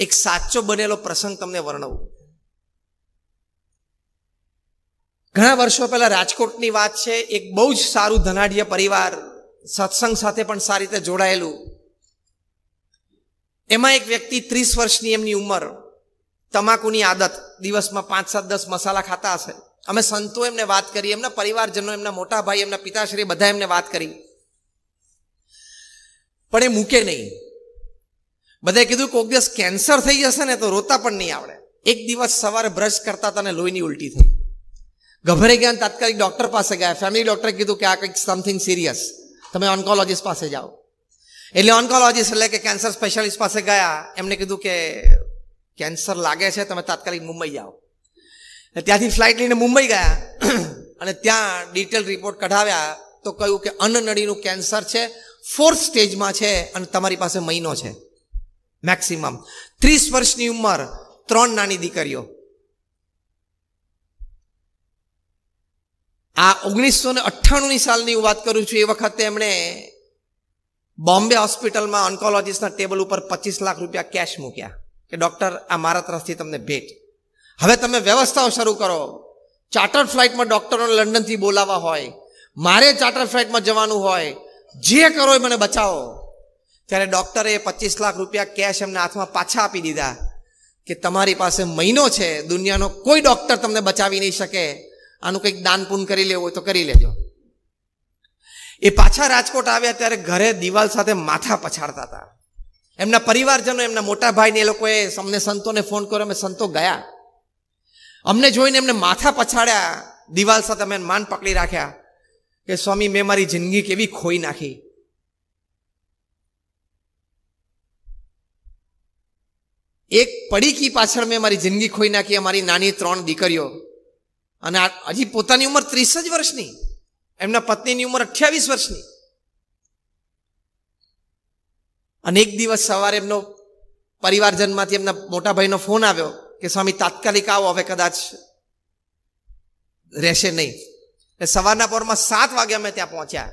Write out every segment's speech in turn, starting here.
એક સાચો બનેલો પ્રસંગ તમને વર્ણવું ઘણા વર્ષો પહેલા રાજકોટની વાત છે એક બહુ જ સારું ધનાઢ્ય પરિવાર સત્સંગ સાથે પણ સારી રીતે જોડાયેલું એમાં એક વ્યક્તિ ત્રીસ વર્ષની એમની ઉંમર તમાકુની આદત દિવસમાં પાંચ સાત દસ મસાલા ખાતા હશે અમે સંતો એમને વાત કરી એમના પરિવારજનો એમના મોટા ભાઈ એમના પિતાશ્રી બધા એમને વાત કરી પણ એ મૂકે નહીં બધે કીધું કોઈક દિવસ કેન્સર થઈ જશે ને તો રોતા પણ નહીં આવડે એક દિવસ સવારે બ્રશ કરતા તને લોહીની ઉલટી થઈ ગભરાઈ ગયા તાત્કાલિક ડૉક્ટર પાસે ગયા ફેમિલી ડૉક્ટરે કીધું કે આ કંઈક સમથિંગ સિરિયસ તમે ઓન્કોલોજીસ્ટ પાસે જાઓ એટલે ઓન્કોલોજીસ્ટ એટલે કે કેન્સર સ્પેશિયાલિસ્ટ પાસે ગયા એમને કીધું કે કેન્સર લાગે છે તમે તાત્કાલિક મુંબઈ જાઓ ત્યાંથી ફ્લાઇટ લઈને મુંબઈ ગયા અને ત્યાં ડિટેલ રિપોર્ટ કઢાવ્યા તો કહ્યું કે અન્નનળીનું કેન્સર છે ફોર્થ સ્ટેજમાં છે અને તમારી પાસે મહિનો છે મેક્સિમમ ત્રીસ વર્ષની ઉંમર ત્રણ નાની દીકરીઓ આ ઓગણીસો ને અઠ્ઠાણુંની સાલની હું વાત કરું છું એ વખતે એમણે બોમ્બે હોસ્પિટલમાં ઓન્કોલોજીસ્ટના ટેબલ ઉપર પચીસ લાખ રૂપિયા કેશ મૂક્યા કે ડૉક્ટર આ મારા તરફથી તમને ભેટ હવે તમે વ્યવસ્થાઓ શરૂ કરો ચાર્ટર ફ્લાઇટમાં ડૉક્ટરોને લંડનથી બોલાવવા હોય મારે ચાર્ટર ફ્લાઇટમાં જવાનું હોય જે કરો એ મને બચાવો ત્યારે ડૉક્ટરે પચીસ લાખ રૂપિયા કેશ એમના હાથમાં પાછા આપી દીધા કે તમારી પાસે મહિનો છે દુનિયાનો કોઈ ડૉક્ટર તમને બચાવી નહીં શકે આનું કંઈક દાન પૂન કરી લેવું હોય તો કરી લેજો એ પાછા રાજકોટ આવ્યા ત્યારે ઘરે દિવાલ સાથે માથા પછાડતા હતા એમના પરિવારજનો એમના મોટા ભાઈને એ લોકોએ અમને સંતોને ફોન કર્યો અમે સંતો ગયા અમને જોઈને એમને માથા પછાડ્યા દિવાલ સાથે અમે માન પકડી રાખ્યા કે સ્વામી મેં મારી જિંદગી કેવી ખોઈ નાખી એક પડીકી પાછળ મેં મારી જિંદગી ખોઈ નાખી અમારી નાની ત્રણ દીકરીઓ અને હજી પોતાની ઉંમર ત્રીસ જ વર્ષની એમના પત્નીની ઉંમર અઠ્યાવીસ વર્ષની અને એક દિવસ સવારે એમનો પરિવારજનમાંથી એમના મોટા ભાઈનો ફોન આવ્યો કે સ્વામી તાત્કાલિક આવો હવે કદાચ રહેશે નહીં એટલે સવારના પોરમાં સાત વાગે અમે ત્યાં પહોંચ્યા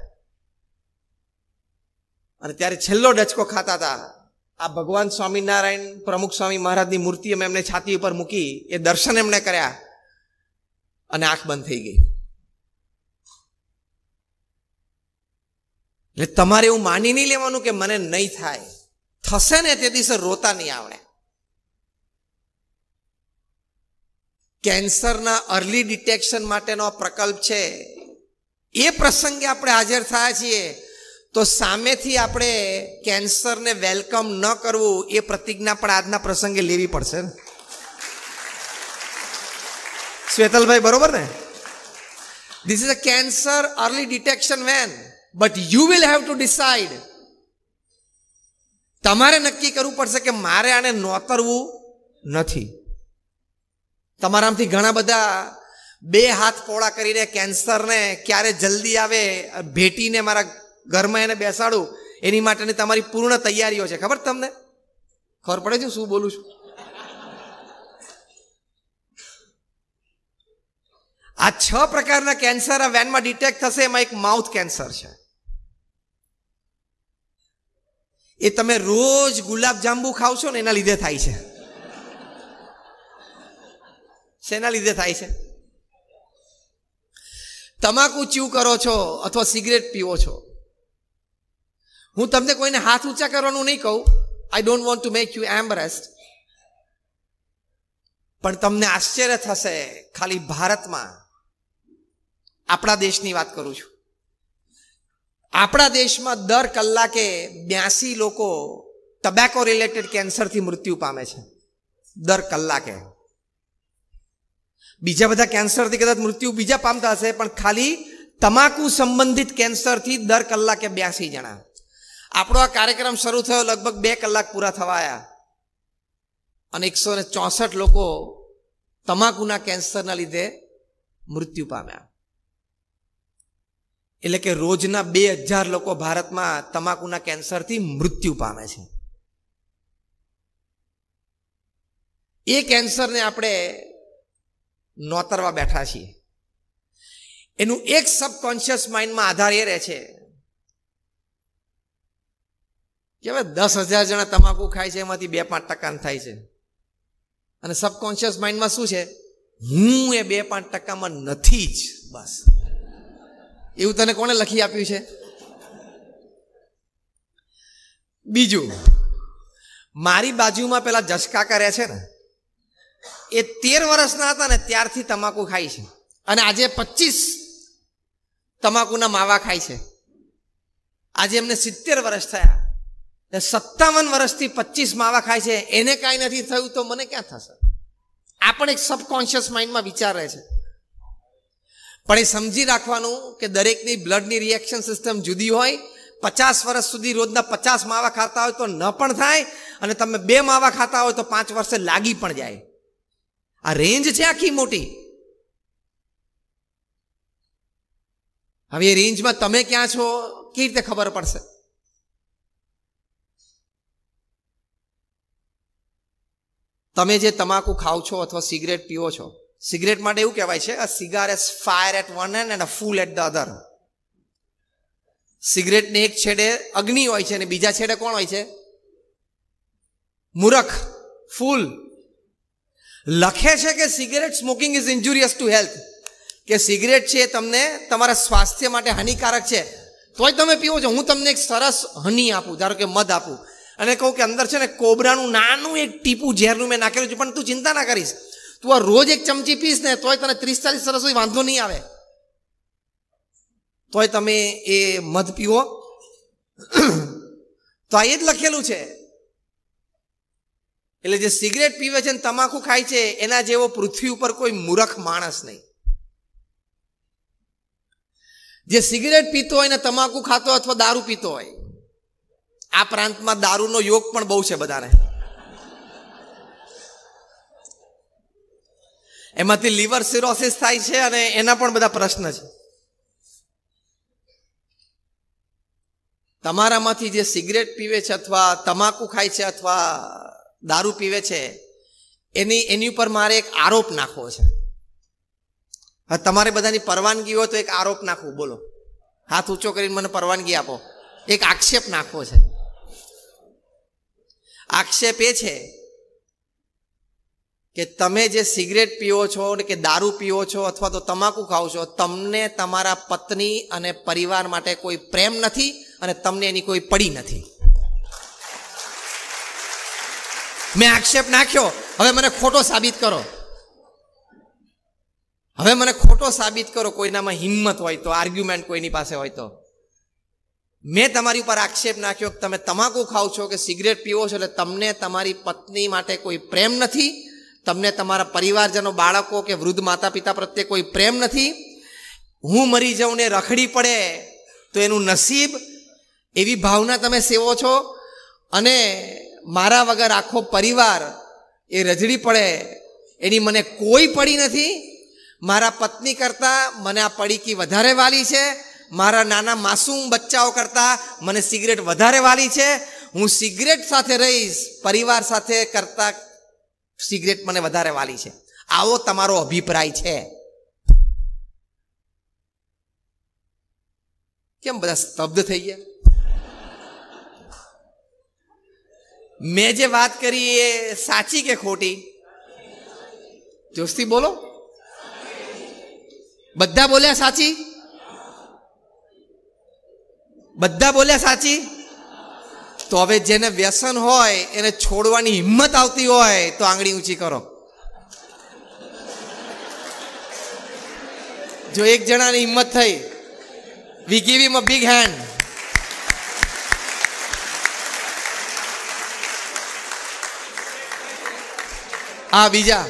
અને ત્યારે છેલ્લો ડચકો ખાતા હતા આ ભગવાન સ્વામિનારાયણ પ્રમુખ સ્વામી મહારાજની મૂર્તિ અમે એમને છાતી ઉપર મૂકી એ દર્શન એમણે કર્યા અને આંખ બંધ થઈ ગઈ એટલે તમારે એવું માની નહીં લેવાનું કે મને નહીં થાય થશે ને તે દિવસે રોતા નહીં આવડે કેન્સરના અર્લી ડિટેક્શન માટેનો પ્રકલ્પ છે એ પ્રસંગે આપણે હાજર થયા છીએ તો સામેથી આપણે કેન્સરને વેલકમ ન કરવું એ પ્રતિજ્ઞા પણ આજના પ્રસંગે લેવી પડશે ને શ્વેતલભાઈ બરોબર ને this is a cancer early detection van but you will have to decide તમારે નક્કી કરવું પડશે કે મારે આને નોતરવું નથી તમારામાંથી ઘણા બધા બે હાથ પોળા કરીને કેન્સરને ક્યારે જલ્દી આવે ભેટીને મારા ઘરમાં એને બેસાડું એની માટેની તમારી પૂર્ણ તૈયારીઓ છે ખબર તમને ખબર પડે છે શું બોલું છું આ છ પ્રકારના કેન્સર આ વેનમાં ડિટેક્ટ થશે એમાં એક માઉથ કેન્સર છે એ તમે રોજ ગુલાબ જાંબુ ખાવ છો ને એના લીધે થાય છે શેના લીધે થાય છે તમાકુ ચ્યુ કરો છો અથવા સિગરેટ પીવો છો હું તમને કોઈને હાથ ઊંચા કરવાનું નહીં કહું I don't want to make you embarrassed પણ તમને આશ્ચર્ય થશે ખાલી ભારતમાં આપણા દેશની વાત કરું છું આપણા દેશમાં દર કલાકે બ્યાસી લોકો ટબેકો રિલેટેડ કેન્સરથી મૃત્યુ પામે છે દર કલાકે બીજા બધા કેન્સરથી કદાચ મૃત્યુ બીજા પામતા હશે પણ ખાલી તમાકુ સંબંધિત કેન્સરથી દર કલાકે બ્યાસી જણા આપણો આ કાર્યક્રમ શરૂ થયો લગભગ બે કલાક પૂરા થવાયા અને એકસો ને ચોસઠ લોકો તમાકુના કેન્સરના લીધે મૃત્યુ પામ્યા એટલે કે રોજના બે હજાર લોકો ભારતમાં તમાકુના કેન્સરથી મૃત્યુ પામે છે એ કેન્સરને આપણે નોતરવા બેઠા છીએ એનું એક સબકોન્શિયસ માઇન્ડમાં આધાર એ રહે છે કે હવે દસ હજાર જણા તમાકુ ખાય છે એમાંથી બે પાંચ ટકાન થાય છે અને સબકોન્શિયસ માઇન્ડમાં શું છે હું એ બે પાંચ ટકામાં નથી જ બસ એવું તને કોણે લખી આપ્યું છે બીજું મારી બાજુમાં પેલા જસકા કરે છે ને એ તેર વર્ષના હતા ને ત્યારથી તમાકુ ખાય છે અને આજે પચીસ તમાકુના માવા ખાય છે આજે એમને સિત્તેર વર્ષ થયા સત્તાવન વર્ષથી પચીસ માવા ખાય છે એને કાંઈ નથી થયું તો મને ક્યાં થશે આ પણ એક સબકોન્શિયસ માઇન્ડમાં વિચાર રહે છે પણ એ સમજી રાખવાનું કે દરેકની બ્લડની રિએક્શન સિસ્ટમ જુદી હોય પચાસ વર્ષ સુધી રોજના પચાસ માવા ખાતા હોય તો ન પણ થાય અને તમે બે માવા ખાતા હોય તો પાંચ વર્ષે લાગી પણ જાય આ રેન્જ છે આખી મોટી હવે એ રેન્જમાં તમે ક્યાં છો કેવી રીતે ખબર પડશે તમે જે તમાકુ ખાઓ છો અથવા સિગરેટ પીઓ છો સિગરેટ માટે એવું કહેવાય છે a cigar has fire at one end and a fool at the other સિગરેટને એક છેડે અગ્નિ હોય છે અને બીજા છેડે કોણ હોય છે મૂરખ ફૂલ લખે છે કે cigarette smoking is injurious to health કે સિગરેટ છે એ તમને તમારા સ્વાસ્થ્ય માટે હાનિકારક છે તોય તમે પીવો છો હું તમને એક સરસ હની આપું ધારો કે મધ આપું અને કહું કે અંદર છે ને કોબરાનું નાનું એક ટીપું ઝેરનું મેં નાખેલું છે પણ તું ચિંતા ના કરીશ તું આ રોજ એક ચમચી પીશ ને તોય તને ત્રીસ ચાલીસ સરસ હોય વાંધો નહીં આવે તોય તમે એ મધ પીવો તો આ એ જ લખેલું છે એટલે જે સિગરેટ પીવે છે ને તમાકુ ખાય છે એના જેવો પૃથ્વી ઉપર કોઈ મૂરખ માણસ નહીં જે સિગરેટ પીતો હોય ને તમાકુ ખાતો અથવા દારૂ પીતો હોય આ પ્રાંતમાં દારૂનો યોગ પણ બહુ છે બધાને એમાંથી લીવર સિરોસિસ થાય છે અને એના પણ બધા પ્રશ્ન છે તમારામાંથી જે સિગરેટ પીવે છે અથવા તમાકુ ખાય છે અથવા દારૂ પીવે છે એની એની ઉપર મારે એક આરોપ નાખવો છે હા તમારે બધાની પરવાનગી હોય તો એક આરોપ નાખવું બોલો હાથ ઊંચો કરીને મને પરવાનગી આપો એક આક્ષેપ નાખવો છે આક્ષેપ એ છે કે તમે જે સિગરેટ પીઓ છો કે દારૂ પીઓ છો અથવા તો તમાકુ ખાઓ છો તમને તમારા પત્ની અને પરિવાર માટે કોઈ પ્રેમ નથી અને તમને એની કોઈ પડી નથી મેં આક્ષેપ નાખ્યો હવે મને ખોટો સાબિત કરો હવે મને ખોટો સાબિત કરો કોઈનામાં હિંમત હોય તો આર્ગ્યુમેન્ટ કોઈની પાસે હોય તો મેં તમારી ઉપર આક્ષેપ નાખ્યો કે તમે તમાકુ ખાવ છો કે સિગરેટ પીવો છો એટલે તમને તમારી પત્ની માટે કોઈ પ્રેમ નથી તમને તમારા પરિવારજનો બાળકો કે વૃદ્ધ માતા પિતા પ્રત્યે કોઈ પ્રેમ નથી હું મરી જાઉં ને રખડી પડે તો એનું નસીબ એવી ભાવના તમે સેવો છો અને મારા વગર આખો પરિવાર એ રજડી પડે એની મને કોઈ પડી નથી મારા પત્ની કરતાં મને આ પડીકી વધારે વાલી છે મારા નાના માસૂમ બચ્ચાઓ કરતાં મને સિગરેટ વધારે વાલી છે હું સિગરેટ સાથે રહીશ પરિવાર સાથે કરતાં સિગરેટ મને વધારે વાલી છે આવો તમારો અભિપ્રાય છે કેમ બધા સ્તબ્ધ થઈ ગયા મેં જે વાત કરી એ સાચી કે ખોટી જોશથી બોલો બધા બોલ્યા સાચી બધા બોલ્યા સાચી તો હવે જેને વ્યસન હોય એને છોડવાની હિંમત આવતી હોય તો આંગળી ઊંચી કરો જો એક જણાની હિંમત થઈ we give him a big hand હા બીજા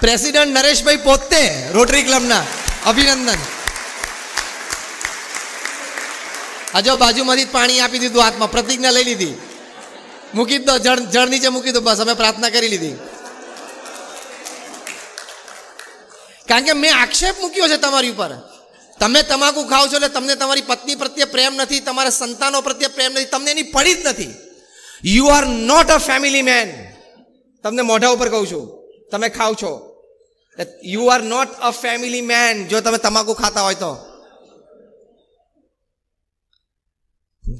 પ્રેસિડેન્ટ નરેશભાઈ પોતે રોટરી ક્લબના અભિનંદન હજો બાજુમાંથી જ પાણી આપી દીધું હાથમાં પ્રતિજ્ઞા લઈ લીધી મૂકી દો જળ જળ નીચે મૂકી દો બસ અમે પ્રાર્થના કરી લીધી કારણ કે મેં આક્ષેપ મૂક્યો છે તમારી ઉપર તમે તમાકુ ખાઓ છો એટલે તમને તમારી પત્ની પ્રત્યે પ્રેમ નથી તમારા સંતાનો પ્રત્યે પ્રેમ નથી તમને એની પડી જ નથી you are not a family man તમને મોઢા ઉપર કહું છું તમે ખાવ છો you are not a family man જો તમે તમાકુ ખાતા હોય તો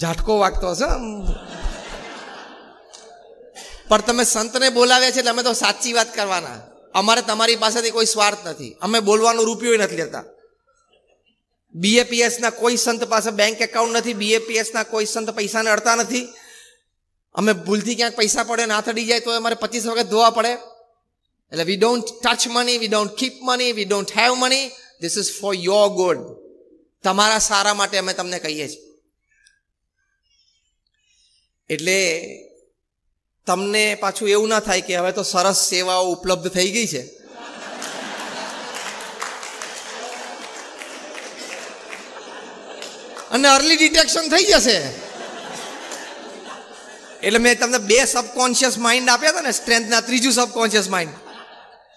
ઝાટકો વાગતો હશે પણ તમે સંતને બોલાવ્યા છે એટલે અમે તો સાચી વાત કરવાના અમારે તમારી પાસેથી કોઈ સ્વાર્થ નથી અમે બોલવાનું રૂપિયો નથી લેતા બીએપીએસના કોઈ સંત પાસે બેંક એકાઉન્ટ નથી બીએપીએસના કોઈ સંત પૈસાને અડતા નથી અમે ભૂલથી ક્યાંક પૈસા પડે ના થડી જાય તો અમારે પચીસ વખત ધોવા પડે એટલે we don't touch money we don't keep money we don't have money this is for your good તમારા સારા માટે અમે તમને કહીએ છીએ એટલે તમને પાછું એવું ના થાય કે હવે તો સરસ સેવાઓ ઉપલબ્ધ થઈ ગઈ છે અને અર્લી ડિટેક્શન થઈ જશે એટલે મેં તમને બે સબકોન્શિયસ માઇન્ડ આપ્યા હતા ને સ્ટ્રેન્થના ત્રીજું સબકોન્શિયસ માઇન્ડ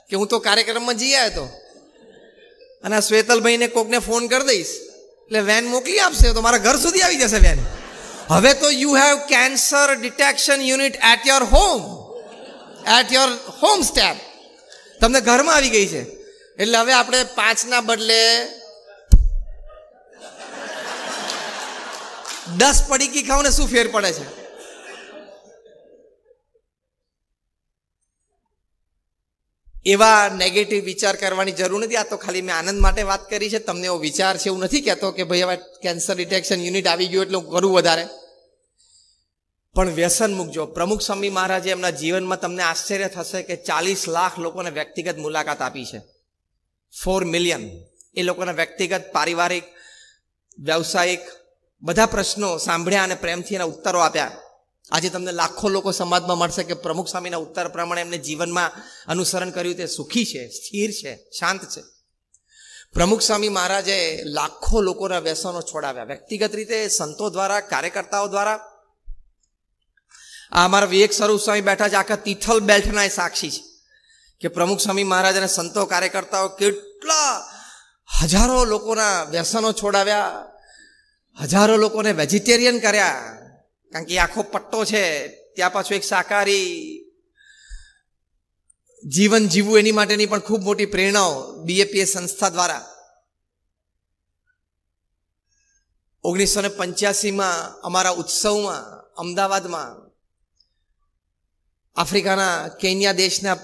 કે હું તો કાર્યક્રમમાં જઈ આવ્યો હતો અને આ શ્વેતલભાઈને કોકને ફોન કરી દઈશ એટલે વેન મોકલી આપશે તો મારા ઘર સુધી આવી જશે વેન હવે તો you have cancer detection unit at your home at your home step તમને ઘરમાં આવી ગઈ છે એટલે હવે આપણે પાંચના બદલે દસ પડીકી ખાવને શું ફેર પડે છે એવા નેગેટિવ વિચાર કરવાની જરૂર નથી આ તો ખાલી મેં આનંદ માટે વાત કરી છે તમને એવો વિચાર છે એવું નથી કહેતો કે ભાઈ હવે કેન્સર ડિટેક્શન યુનિટ આવી ગયું એટલે હું કરું વધારે પણ વ્યસન મૂકજો પ્રમુખ સ્વામી મહારાજે એમના જીવનમાં તમને આશ્ચર્ય થશે કે ચાલીસ લાખ લોકોને વ્યક્તિગત મુલાકાત આપી છે ફોર મિલિયન એ લોકોને વ્યક્તિગત પારિવારિક વ્યવસાયિક બધા પ્રશ્નો સાંભળ્યા અને પ્રેમથી એના ઉત્તરો આપ્યા આજે તમને લાખો લોકો સમાજમાં મળશે કે પ્રમુખ સ્વામીના ઉત્તર પ્રમાણે એમને જીવનમાં અનુસરણ કર્યું તે સુખી છે સ્થિર છે શાંત છે પ્રમુખ સ્વામી મહારાજે લાખો લોકોના વ્યસનો છોડાવ્યા વ્યક્તિગત રીતે સંતો દ્વારા કાર્યકર્તાઓ દ્વારા આ અમારા વિવેક સ્વરૂપ સ્વામી બેઠા છે આખા તિથલ બેલ્ટના એ સાક્ષી છે કે પ્રમુખ સ્વામી મહારાજ અને સંતો કાર્યકર્તાઓ કેટલા હજારો લોકોના વ્યસનો છોડાવ્યા હજારો લોકોને વેજીટેરિયન કર્યા કારણ કે આખો પટ્ટો છે ત્યાં પાછું એક સાકારી જીવન જીવવું એની માટેની પણ ખૂબ મોટી પ્રેરણાઓ બીએપીએ સંસ્થા દ્વારા ઓગણીસો ને પંચ્યાસીમાં અમારા ઉત્સવમાં અમદાવાદમાં આફ્રિકાના કેન્યા દેશના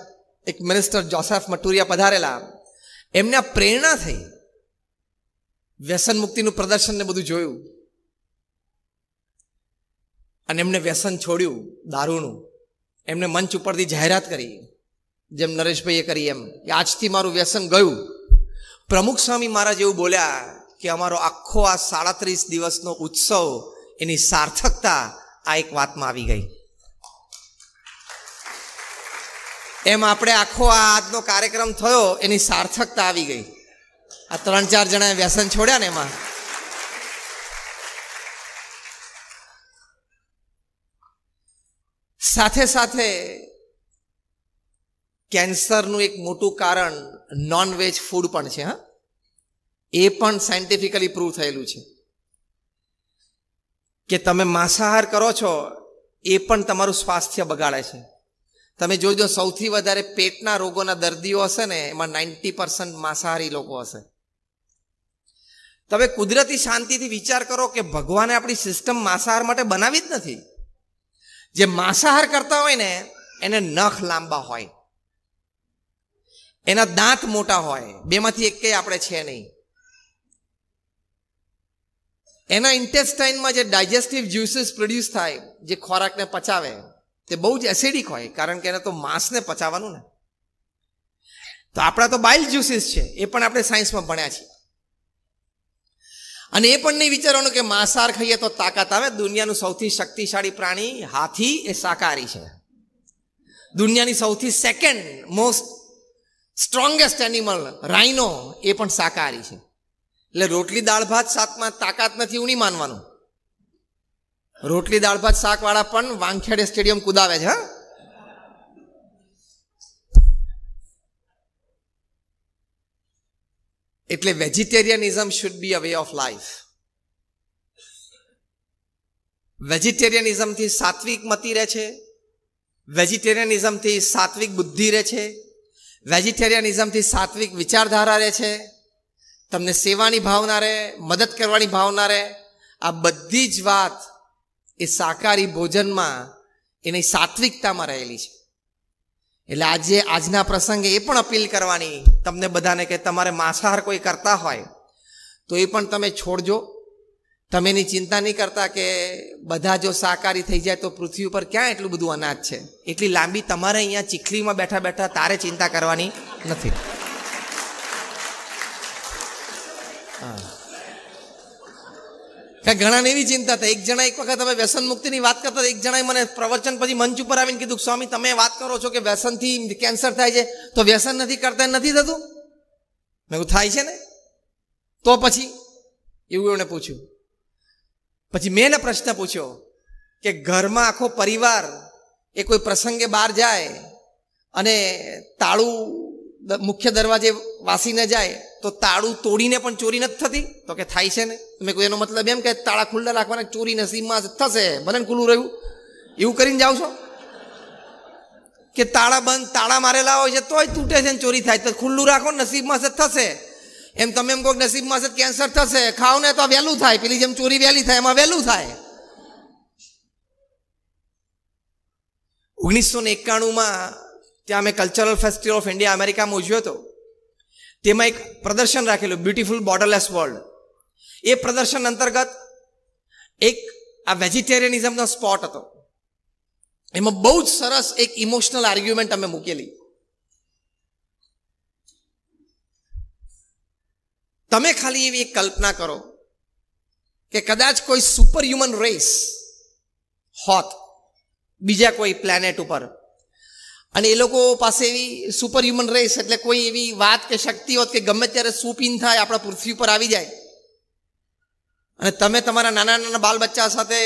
એક મિનિસ્ટર જોસેફ મટુરિયા પધારેલા એમને પ્રેરણા થઈ વ્યસન મુક્તિનું પ્રદર્શન ને બધું જોયું અને એમને વ્યસન છોડ્યું દારૂનું એમને મંચ ઉપરથી જાહેરાત કરી જેમ નરેશભાઈએ કરી એમ કે આજથી મારું વ્યસન ગયું પ્રમુખ સ્વામી મહારાજ એવું બોલ્યા કે અમારો આખો આ સાડત્રીસ દિવસનો ઉત્સવ એની સાર્થકતા આ એક વાતમાં આવી ગઈ એમ આપણે આખો આ આજનો કાર્યક્રમ થયો એની સાર્થકતા આવી ગઈ આ ત્રણ ચાર જણાએ વ્યસન છોડ્યા ને એમાં સાથે સાથે કેન્સરનું એક મોટું કારણ નોનવેજ ફૂડ પણ છે હા એ પણ સાયન્ટિફિકલી પ્રૂવ થયેલું છે કે તમે માંસાહાર કરો છો એ પણ તમારું સ્વાસ્થ્ય બગાડે છે તમે જોઈ દો સૌથી વધારે પેટના રોગોના દર્દીઓ હશે ને એમાં નાઇન્ટી પર્સન્ટ માંસાહારી લોકો હશે તમે કુદરતી શાંતિથી વિચાર કરો કે ભગવાને આપણી સિસ્ટમ માંસાહાર માટે બનાવી જ નથી જે માંસાહાર કરતા હોય ને એને નખ લાંબા હોય એના દાંત મોટા હોય બેમાંથી એક કંઈ આપણે છે નહીં એના ઇન્ટેસ્ટાઇનમાં જે ડાયજેસ્ટિવ જ્યુસીસ પ્રોડ્યુસ થાય જે ખોરાકને પચાવે તે બહુ જ એસિડિક હોય કારણ કે એને તો માંસને પચાવવાનું ને તો આપણા તો બાઇલ જ્યુસીસ છે એ પણ આપણે સાયન્સમાં ભણ્યા છીએ અને એ પણ નહીં વિચારવાનું કે માંસાહાર ખાઈએ તો તાકાત આવે દુનિયાનું સૌથી શક્તિશાળી પ્રાણી હાથી એ શાકાહારી છે દુનિયાની સૌથી second most strongest animal rhino એ પણ શાકાહારી છે એટલે રોટલી દાળ ભાત શાકમાં તાકાત નથી એવું નહીં માનવાનું રોટલી દાળ ભાત શાકવાળા પણ વાંખેડે સ્ટેડિયમ કુદાવે છે હા એટલે vegetarianism should be a way of life વેજીટેરિયનિઝમથી સાત્વિક મતી રહે છે વેજીટેરિયનિઝમથી સાત્વિક બુદ્ધિ રહે છે વેજીટેરિયનિઝમથી સાત્વિક વિચારધારા રહે છે તમને સેવાની ભાવના રહે મદદ કરવાની ભાવના રહે આ બધી જ વાત એ શાકાહારી ભોજનમાં એની સાત્વિકતામાં રહેલી છે એટલે આજે આજના પ્રસંગે એ પણ અપીલ કરવાની તમને બધાને કે તમારે માંસાહાર કોઈ કરતા હોય તો એ પણ તમે છોડજો તમે એની ચિંતા નહીં કરતા કે બધા જો સાકારી થઈ જાય તો પૃથ્વી ઉપર ક્યાં એટલું બધું અનાજ છે એટલી લાંબી તમારે અહીંયા ચીખલીમાં બેઠા બેઠા તારે ચિંતા કરવાની નથી હા કારણ ઘણાને એવી ચિંતા થાય એક જણા એક વખત તમે વ્યસન મુક્તિની વાત કરતા એક જણાએ મને પ્રવચન પછી મંચ ઉપર આવીને કીધું સ્વામી તમે વાત કરો છો કે વ્યસનથી કેન્સર થાય છે તો વ્યસન નથી કરતા નથી થતું મેં થાય છે ને તો પછી એવું એમણે પૂછ્યું પછી મેં એને પ્રશ્ન પૂછ્યો કે ઘરમાં આખો પરિવાર એ કોઈ પ્રસંગે બહાર જાય અને તાળું મુખ્ય દરવાજે વાસીને જાય તો તાળું તોડીને પણ ચોરી નથી થતી તો કે થાય છે ને મેં કોઈ એનો મતલબ એમ કે તાળા ખુલ્લા રાખવાના ચોરી નસીબમાં જ થશે ભલે ખુલ્લું રહ્યું એવું કરીને જાઓ છો કે તાળા બંધ તાળા મારેલા હોય છે તોય તૂટે છે ને ચોરી થાય તો ખુલ્લું રાખો નસીબમાં જ થશે એમ તમે એમ કહો નસીબમાં છે કેન્સર થશે ખાવ ને તો વહેલું થાય પેલી જેમ ચોરી વહેલી થાય એમાં વહેલું થાય ઓગણીસો ને એકાણુંમાં ત્યાં અમે કલ્ચરલ ફેસ્ટિવલ ઓફ ઇન્ડિયા અમેરિકામાં ઉજવ્યો હતો તેમાં એક પ્રદર્શન રાખેલું બ્યુટિફુલ બોર્ડરલેસ વર્લ્ડ એ પ્રદર્શન અંતર્ગત એક આ વેજીટેરિયનિઝમનો સ્પોટ હતો એમાં બહુ જ સરસ એક ઇમોશનલ આર્ગ્યુમેન્ટ અમે મૂકેલી તમે ખાલી એવી એક કલ્પના કરો કે કદાચ કોઈ સુપર હ્યુમન રેસ હોત બીજા કોઈ પ્લેનેટ ઉપર અને એ લોકો પાસે એવી સુપર હ્યુમન રેસ એટલે કોઈ એવી વાત કે શક્તિ હોત કે ગમે ત્યારે સુપિન થાય આપણા પૃથ્વી પર આવી જાય અને તમે તમારા નાના નાના બાલ બચ્ચા સાથે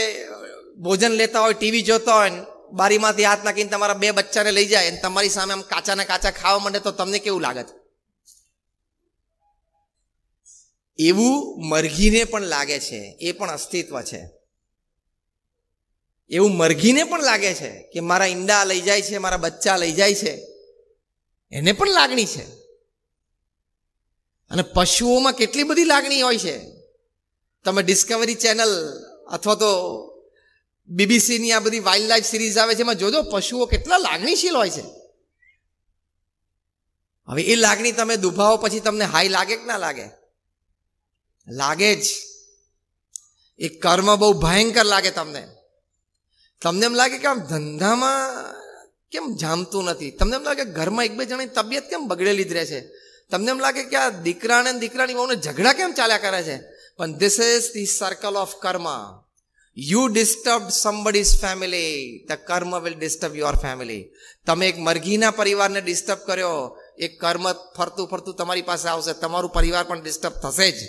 ભોજન લેતા હોય ટીવી જોતા હોય ને બારીમાંથી હાથ નાખીને તમારા બે બચ્ચાને લઈ જાય અને તમારી સામે આમ કાચાના કાચા ખાવા માંડે તો તમને કેવું લાગત એવું મરઘીને પણ લાગે છે એ પણ અસ્તિત્વ છે એવું મરઘીને પણ લાગે છે કે મારા ઈંડા લઈ જાય છે મારા બચ્ચા લઈ જાય છે એને પણ લાગણી છે અને પશુઓમાં કેટલી બધી લાગણી હોય છે તમે ડિસ્કવરી ચેનલ અથવા તો બીબીસીની આ બધી વાઇલ્ડ લાઈફ સિરીઝ આવે છે એમાં જોજો પશુઓ કેટલા લાગણીશીલ હોય છે હવે એ લાગણી તમે દુભાવો પછી તમને હાઈ લાગે કે ના લાગે લાગે જ એ કર્મ બહુ ભયંકર લાગે તમને તમને એમ લાગે કે આમ ધંધામાં કેમ જામતું નથી તમને એમ લાગે ઘરમાં એક બે જણાની તબિયત કેમ બગડેલી જ રહે છે તમને એમ લાગે કે આ દીકરાને દીકરાની બહુને ઝઘડા કેમ ચાલ્યા કરે છે પણ this is the circle of karma you disturb somebody's family the karma will disturb your family તમે એક મરઘીના પરિવારને ડિસ્ટર્બ કર્યો એક કર્મ ફરતું ફરતું તમારી પાસે આવશે તમારું પરિવાર પણ ડિસ્ટર્બ થશે જ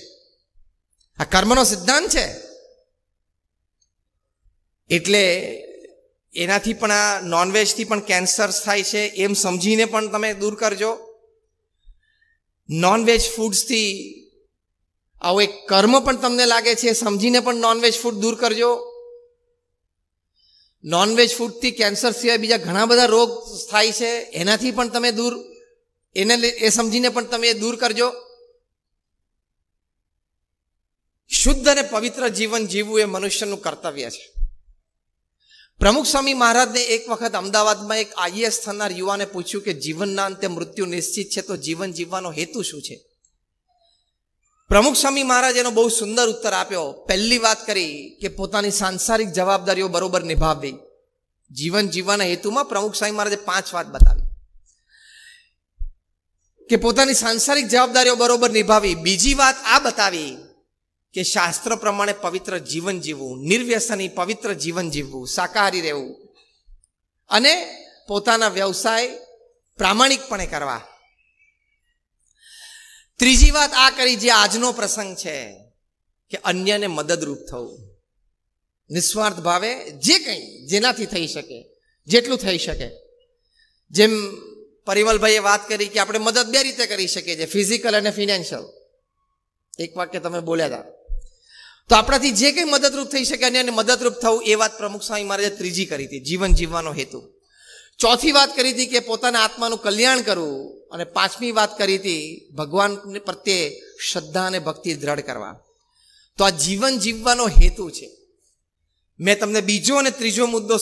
આ કર્મનો સિદ્ધાંત છે એટલે એનાથી પણ આ નોનવેજથી પણ કેન્સર્સ થાય છે એમ સમજીને પણ તમે દૂર કરજો નોનવેજ ફૂડ્સથી આવો એક કર્મ પણ તમને લાગે છે સમજીને પણ નોનવેજ ફૂડ દૂર કરજો નોનવેજ ફૂડથી કેન્સર સિવાય બીજા ઘણા બધા રોગ થાય છે એનાથી પણ તમે દૂર એને એ સમજીને પણ તમે એ દૂર કરજો શુદ્ધ અને પવિત્ર જીવન જીવવું એ મનુષ્યનું કર્તવ્ય છે પ્રમુખ સ્વામી મહારાજને એક વખત અમદાવાદમાં એક આઈએસ થનાર યુવાને પૂછ્યું કે જીવનના અંતે મૃત્યુ નિશ્ચિત છે તો જીવન જીવવાનો હેતુ શું છે પ્રમુખ સ્વામી મહારાજ એનો બહુ સુંદર ઉત્તર આપ્યો પહેલી વાત કરી કે પોતાની સાંસારિક જવાબદારીઓ બરોબર નિભાવવી જીવન જીવવાના હેતુમાં પ્રમુખ સ્વામી મહારાજે પાંચ વાત બતાવી કે પોતાની સાંસારિક જવાબદારીઓ બરોબર નિભાવી બીજી વાત આ બતાવી કે શાસ્ત્ર પ્રમાણે પવિત્ર જીવન જીવવું નિર્વ્યસની પવિત્ર જીવન જીવવું શાકાહારી રહેવું અને પોતાના વ્યવસાય પ્રામાણિકપણે કરવા ત્રીજી વાત આ કરી જે આજનો પ્રસંગ છે કે અન્યને મદદરૂપ થવું નિસ્વાર્થ ભાવે જે કંઈ જેનાથી થઈ શકે જેટલું થઈ શકે જેમ પરિમલભાઈએ વાત કરી કે આપણે મદદ બે રીતે કરી શકીએ છીએ ફિઝિકલ અને ફિનાન્શિયલ એક વાક્ય તમે બોલ્યા હતા તો આપણાથી જે કંઈ મદદરૂપ થઈ શકે અન્યને મદદરૂપ થવું એ વાત પ્રમુખ સ્વામી મહારાજે ત્રીજી કરી હતી જીવન જીવવાનો હેતુ ચોથી વાત કરી હતી કે પોતાના આત્માનું કલ્યાણ કરવું અને પાંચમી વાત કરી હતી ભગવાન પ્રત્યે શ્રદ્ધા અને ભક્તિ દ્રઢ કરવા તો આ જીવન જીવવાનો હેતુ છે મેં તમને બીજો અને ત્રીજો મુદ્દો